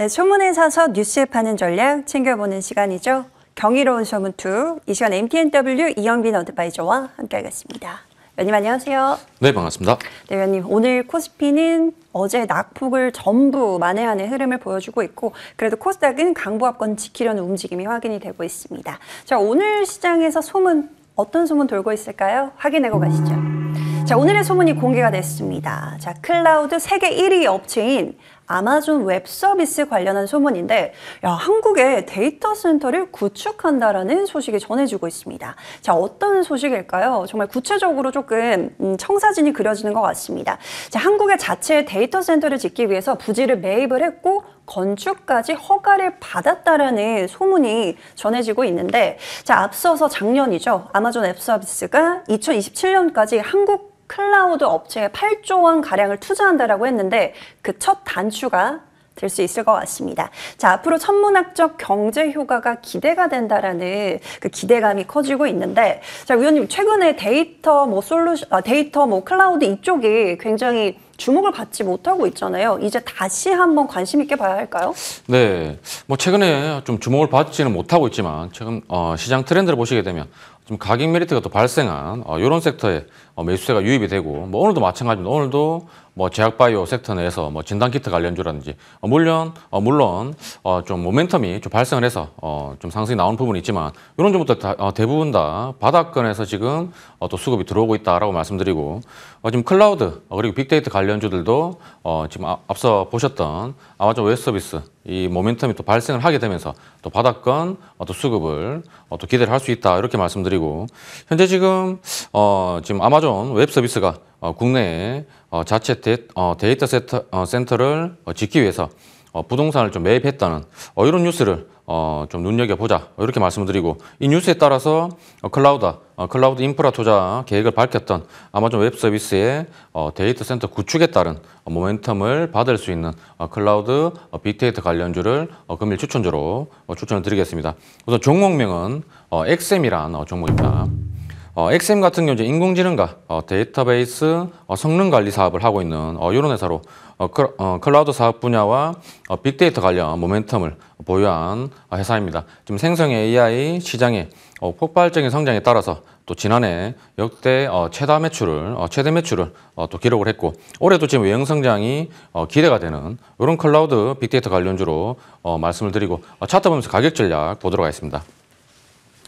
네, 소문에 사서 뉴스에 파는 전략 챙겨보는 시간이죠. 경이로운 소문 2. 이 시간 MTNW 이영빈 어드바이저와 함께하겠습니다. 연님 안녕하세요. 네 반갑습니다. 네 연님 오늘 코스피는 어제 낙폭을 전부 만회하는 흐름을 보여주고 있고 그래도 코스닥은 강보합권 지키려는 움직임이 확인이 되고 있습니다. 자 오늘 시장에서 소문 어떤 소문 돌고 있을까요? 확인하고 가시죠. 자 오늘의 소문이 공개가 됐습니다. 자 클라우드 세계 1위 업체인 아마존 웹 서비스 관련한 소문인데 야, 한국에 데이터 센터를 구축한다라는 소식이 전해지고 있습니다. 자, 어떤 소식일까요? 정말 구체적으로 조금 음, 청사진이 그려지는 것 같습니다. 자, 한국의 자체 데이터 센터를 짓기 위해서 부지를 매입을 했고 건축까지 허가를 받았다라는 소문이 전해지고 있는데 자, 앞서서 작년이죠. 아마존 앱 서비스가 2027년까지 한국 클라우드 업체에 8조 원 가량을 투자한다라고 했는데 그 첫 단추가 될 수 있을 것 같습니다. 자, 앞으로 천문학적 경제 효과가 기대가 된다라는 그 기대감이 커지고 있는데, 자, 위원님, 최근에 데이터 뭐 솔루션, 아, 데이터 뭐 클라우드 이쪽이 굉장히 주목을 받지 못하고 있잖아요. 이제 다시 한번 관심 있게 봐야 할까요? 네. 뭐 최근에 좀 주목을 받지는 못하고 있지만, 최근 어, 시장 트렌드를 보시게 되면 좀 가격 메리트가 더 발생한 어, 이런 섹터에 어, 매수세가 유입이 되고 뭐 오늘도 마찬가지입니다. 오늘도 뭐 제약바이오 섹터 내에서 뭐 진단키트 관련주라든지 어, 물론 어, 물론 어, 좀 모멘텀이 좀 발생을 해서 어, 좀 상승이 나온 부분이 있지만 이런 점부터 다, 어, 대부분 다 바닥권에서 지금 어, 또 수급이 들어오고 있다라고 말씀드리고 어, 지금 클라우드 어, 그리고 빅데이터 관련주들도 어, 지금 아, 앞서 보셨던 아마존 웹 서비스 이 모멘텀이 또 발생을 하게 되면서 또 바닥권 어, 또 수급을 어, 또 기대를 할 수 있다 이렇게 말씀드리고 현재 지금 어, 지금 아마존 기존 웹 서비스가 어, 국내에 어, 자체 어, 데이터 센터를 짓기 위해서 부동산을 좀 매입했다는 이런 뉴스를 좀 눈여겨보자 이렇게 말씀드리고 이 뉴스에 따라서 클라우드, 클라우드 인프라 투자 계획을 밝혔던 아마존 웹 서비스의 데이터 센터 구축에 따른 모멘텀을 받을 수 있는 클라우드 빅데이터 관련주를 금일 추천주로 추천을 드리겠습니다. 우선 종목명은 XM이란 종목입니다. 어, XM 같은 경우 이제 인공지능과 어, 데이터베이스 어, 성능 관리 사업을 하고 있는 어, 이런 회사로 어, 클, 어, 클라우드 사업 분야와 어, 빅데이터 관련 모멘텀을 보유한 어, 회사입니다. 지금 생성 AI 시장의 어, 폭발적인 성장에 따라서 또 지난해 역대 어, 최다 매출을 어, 최대 매출을 어, 또 기록을 했고 올해도 지금 외형 성장이 어, 기대가 되는 이런 클라우드 빅데이터 관련주로 어, 말씀을 드리고 어, 차트 보면서 가격 전략 보도록 하겠습니다.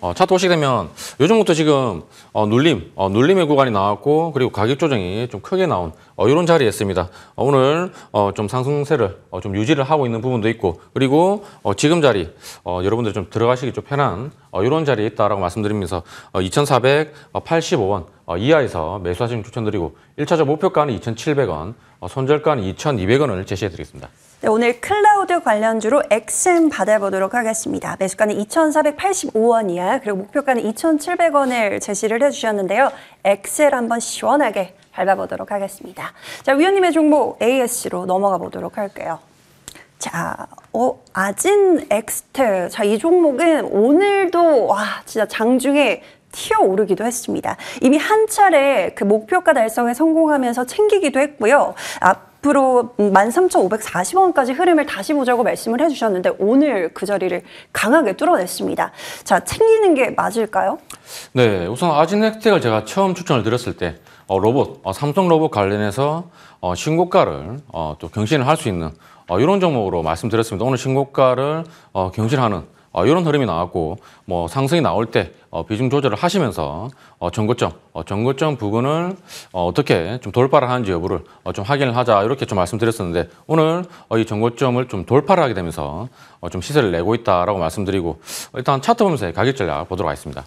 어, 차트 오시되면 요즘부터 지금 어, 눌림, 어, 눌림의 구간이 나왔고 그리고 가격 조정이 좀 크게 나온 어, 이런 자리에 있습니다. 어, 오늘 어, 좀 상승세를 어, 좀 유지를 하고 있는 부분도 있고 그리고 어, 지금 자리 어, 여러분들 좀 들어가시기 좀 편한 어, 이런 자리에 있다라고 말씀드리면서 어, 2,485원 어, 어, 이하에서 매수하시면 추천드리고 1차적 목표가는 2,700원, 어, 손절가는 2,200원을 제시해드리겠습니다. 네, 오늘 클라우드 관련주로 엑센 받아보도록 하겠습니다. 매수가는 2,485원이야. 그리고 목표가는 2,700원을 제시를 해주셨는데요. 엑셀 한번 시원하게 밟아보도록 하겠습니다. 자, 위원님의 종목 AS로 넘어가 보도록 할게요. 자, 어, 아진 엑스텔. 자, 이 종목은 오늘도, 와, 진짜 장중에 튀어 오르기도 했습니다. 이미 한 차례 그 목표가 달성에 성공하면서 챙기기도 했고요. 앞앞 13,540원까지 흐름을 다시 보자고 말씀을 해주셨는데 오늘 그 자리를 강하게 뚫어냈습니다. 자, 챙기는 게 맞을까요? 네, 우선 아진 혜택을 제가 처음 추천을 드렸을 때 어, 로봇, 어, 삼성 로봇 관련해서 어, 신고가를 어, 또 경신을 할 수 있는 어, 이런 종목으로 말씀드렸습니다. 오늘 신고가를 어, 경신하는 어, 이런 흐름이 나왔고 뭐 상승이 나올 때 어, 비중 조절을 하시면서 어, 전고점, 어, 전고점 부근을 어, 어떻게 좀 돌파를 하는지 여부를 어, 좀 확인을 하자 이렇게 좀 말씀드렸었는데 오늘 어, 이 전고점을 좀 돌파를 하게 되면서 어, 좀 시세를 내고 있다라고 말씀드리고 어, 일단 차트 보면서 가격 전략 보도록 하겠습니다.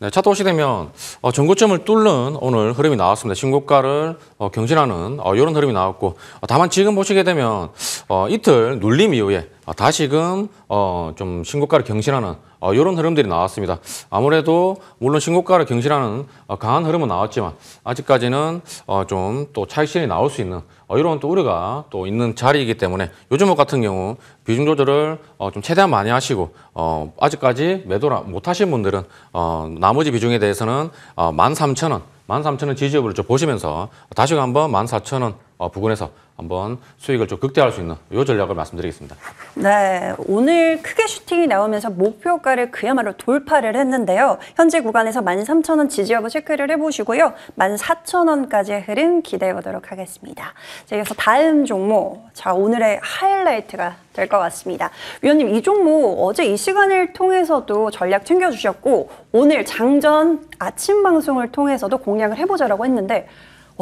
네, 차트 보시게 되면 어, 전고점을 뚫는 오늘 흐름이 나왔습니다. 신고가를 어, 경신하는 어, 이런 흐름이 나왔고 어, 다만 지금 보시게 되면 어, 이틀 눌림 이후에 아, 다시금 어, 좀 신고가를 경신하는 어, 이런 흐름들이 나왔습니다. 아무래도 물론 신고가를 경신하는 어, 강한 흐름은 나왔지만 아직까지는 어, 좀 또 차익실이 나올 수 있는 어, 이런 또 우려가 또 있는 자리이기 때문에 요즘 같은 경우 비중 조절을 어, 좀 최대한 많이 하시고 어, 아직까지 매도를 못하신 분들은 어, 나머지 비중에 대해서는 어, 13,000원, 13,000원 지지업을 좀 보시면서 다시 한번 14,000원 어, 부근에서 한번 수익을 좀 극대화할 수 있는 요 전략을 말씀드리겠습니다. 네, 오늘 크게 슈팅이 나오면서 목표가를 그야말로 돌파를 했는데요. 현재 구간에서 13,000원 지지여부 체크를 해보시고요. 14,000원까지의 흐름 기대해보도록 하겠습니다. 자, 그래서 다음 종목, 자 오늘의 하이라이트가 될 것 같습니다. 위원님, 이 종목 어제 이 시간을 통해서도 전략 챙겨주셨고 오늘 장전 아침 방송을 통해서도 공략을 해보자라고 했는데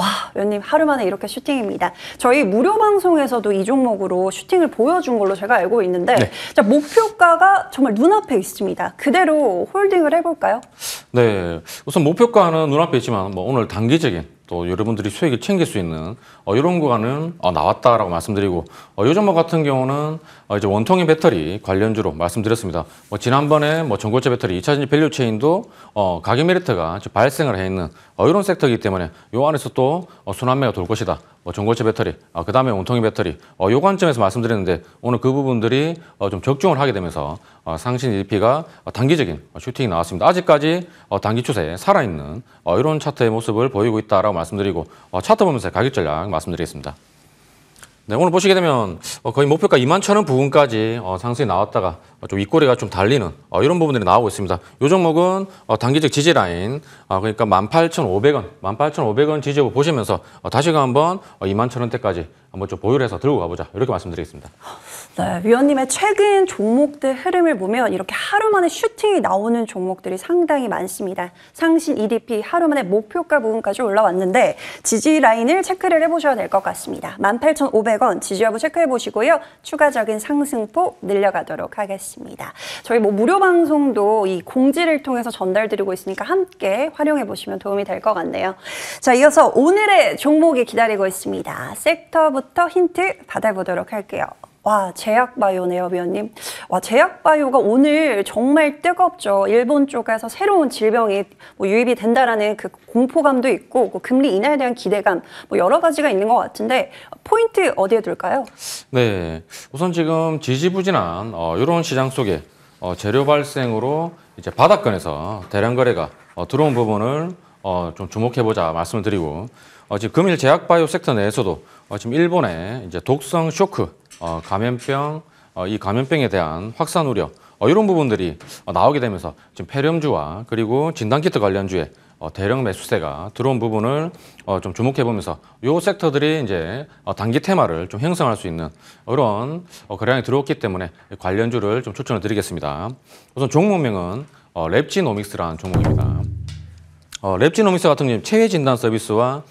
와, 연님 하루 만에 이렇게 슈팅입니다. 저희 무료 방송에서도 이 종목으로 슈팅을 보여준 걸로 제가 알고 있는데 네. 자, 목표가가 정말 눈앞에 있습니다. 그대로 홀딩을 해볼까요? 네, 우선 목표가는 눈앞에 있지만 뭐 오늘 단기적인 또 여러분들이 수익을 챙길 수 있는 어, 이런 구간은 어, 나왔다라고 말씀드리고 어, 요즘 뭐 같은 경우는 어, 이제 원통인 배터리 관련주로 말씀드렸습니다. 뭐 지난번에 뭐 전고체 배터리 2차 전지 밸류 체인도 어, 가격 메리트가 발생을 해 있는 어, 이런 섹터이기 때문에 요 안에서 또 어, 순환매가 돌 것이다. 뭐 전고체 배터리, 어, 그 다음에 온통이 배터리 어, 요 관점에서 말씀드렸는데 오늘 그 부분들이 어, 좀 적중을 하게 되면서 어, 상신 EP가 어, 단기적인 슈팅이 나왔습니다. 아직까지 어, 단기 추세 에 살아있는 어, 이런 차트의 모습을 보이고 있다라고 말씀드리고 어, 차트 보면서 가격 전략 말씀드리겠습니다. 네, 오늘 보시게 되면 어, 거의 목표가 2만 천원 부근까지 어, 상승이 나왔다가 어, 좀 윗꼬리가 좀 달리는 어, 이런 부분들이 나오고 있습니다. 이 종목은 단기적 어, 지지 라인 그러니까 18,500원, 18,500원 지지부 보시면서 다시 한번 21,000원대까지 한번 좀 보유해서 들고 가보자 이렇게 말씀드리겠습니다. 네, 위원님의 최근 종목들 흐름을 보면 이렇게 하루 만에 슈팅이 나오는 종목들이 상당히 많습니다. 상신 EDP 하루 만에 목표가 부분까지 올라왔는데 지지 라인을 체크를 해보셔야 될 것 같습니다. 18,500원 지지 여부 체크해 보시고요. 추가적인 상승폭 늘려가도록 하겠습니다. 있습니다. 저희 뭐 무료 방송도 이 공지를 통해서 전달드리고 있으니까 함께 활용해 보시면 도움이 될 것 같네요. 자, 이어서 오늘의 종목이 기다리고 있습니다. 섹터부터 힌트 받아보도록 할게요. 와 제약바이오네요 위원님 와 제약바이오가 오늘 정말 뜨겁죠 일본 쪽에서 새로운 질병이 뭐 유입이 된다라는 그 공포감도 있고 그 금리 인하에 대한 기대감 뭐 여러 가지가 있는 것 같은데 포인트 어디에 둘까요? 네 우선 지금 지지부진한 어, 이런 시장 속에 어, 재료 발생으로 이제 바닥권에서 대량 거래가 어, 들어온 부분을 어, 좀 주목해보자 말씀을 드리고 어, 지금 금일 제약바이오 섹터 내에서도 어, 지금 일본의 이제 독성 쇼크, 어, 감염병, 어, 이 감염병에 대한 확산 우려 어, 이런 부분들이 어, 나오게 되면서 지금 폐렴주와 그리고 진단키트 관련주에 어, 대형 매수세가 들어온 부분을 좀 주목해보면서 요 섹터들이 이제 단기 테마를 좀 형성할 수 있는 그런 거량이 들어왔기 때문에 관련주를 좀 추천을 드리겠습니다. 우선 종목명은 랩지노믹스라는 종목입니다. 랩지노믹스 같은 경우는 체외 진단 서비스와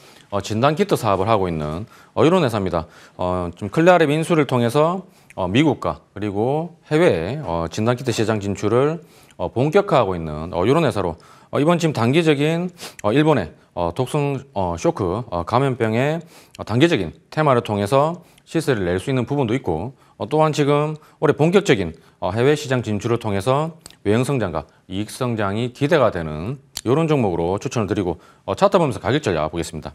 진단 키트 사업을 하고 있는 어, 이런 회사입니다. 좀클아랩 인수를 통해서 어, 미국과 그리고 해외 에 어, 진단키트 시장 진출을 어, 본격화하고 있는 어, 이런 회사로 어, 이번 지금 단기적인 어, 일본의 어, 독성 어, 쇼크 어, 감염병의 어, 단기적인 테마를 통해서 시세를 낼 수 있는 부분도 있고 어, 또한 지금 올해 본격적인 어, 해외 시장 진출을 통해서 외형 성장과 이익 성장이 기대가 되는 이런 종목으로 추천을 드리고 어, 차트 보면서 가격 전략 보겠습니다.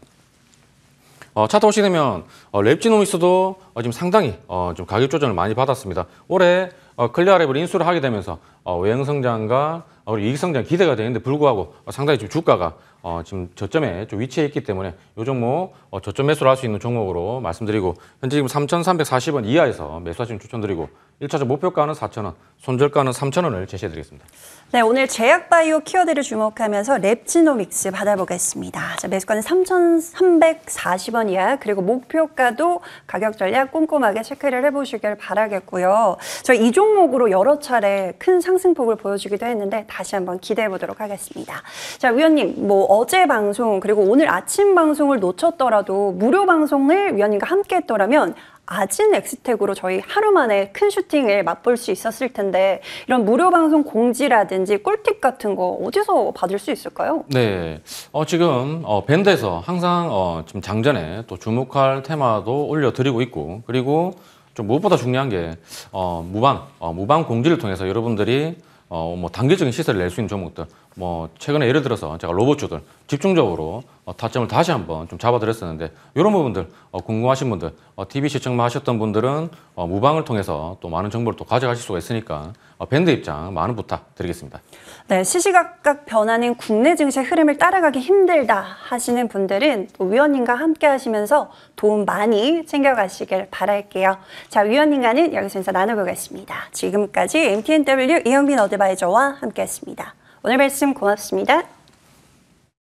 어, 차트 보시면 어, 랩지노믹스도 어, 지금 상당히 어, 좀 가격 조정을 많이 받았습니다. 올해 어, 클리어랩을 인수를 하게 되면서 어, 외형 성장과 우리 이익성장 기대가 되는데 불구하고 어, 상당히 지금 주가가 어, 지금 저점에 좀 위치해 있기 때문에 요 종목 어, 저점 매수를 할 수 있는 종목으로 말씀드리고 현재 지금 3,340원 이하에서 매수하시면 추천드리고 1차적 목표가는 4,000원, 손절가는 3,000원을 제시해 드리겠습니다. 네, 오늘 제약바이오 키워드를 주목하면서 랩지노믹스 받아보겠습니다. 자, 매수가는 3,340원 이하 그리고 목표가도 가격 전략 꼼꼼하게 체크를 해보시길 바라겠고요. 저이 종목으로 여러 차례 큰 상승폭을 보여주기도 했는데 다시 한번 기대해 보도록 하겠습니다. 자, 위원님, 뭐 어제 방송 그리고 오늘 아침 방송을 놓쳤더라도 무료 방송을 위원님과 함께 했더라면 아진 엑스텍으로 저희 하루 만에 큰 슈팅을 맛볼 수 있었을 텐데 이런 무료 방송 공지라든지 꿀팁 같은 거 어디서 받을 수 있을까요? 네, 어, 지금 어, 밴드에서 항상 어, 지금 장전에 또 주목할 테마도 올려드리고 있고 그리고 좀 무엇보다 중요한 게 어, 무방 어, 무방 공지를 통해서 여러분들이 어, 뭐단계적인시설을낼 수 있는 종목들 뭐 최근에 예를 들어서 제가 로봇주들 집중적으로 어, 타점을 다시 한번 좀 잡아드렸었는데 이런 부분들 어, 궁금하신 분들 어, TV 시청만 하셨던 분들은 어, 무방을 통해서 또 많은 정보를 또 가져가실 수가 있으니까 어, 밴드 입장 많은 부탁드리겠습니다. 네, 시시각각 변하는 국내 증시 흐름을 따라가기 힘들다 하시는 분들은 위원님과 함께 하시면서 도움 많이 챙겨가시길 바랄게요. 자, 위원님과는 여기서 인사 나누고 가겠습니다. 지금까지 MTNW 이영빈 어드바이저와 함께했습니다. 오늘 말씀 고맙습니다.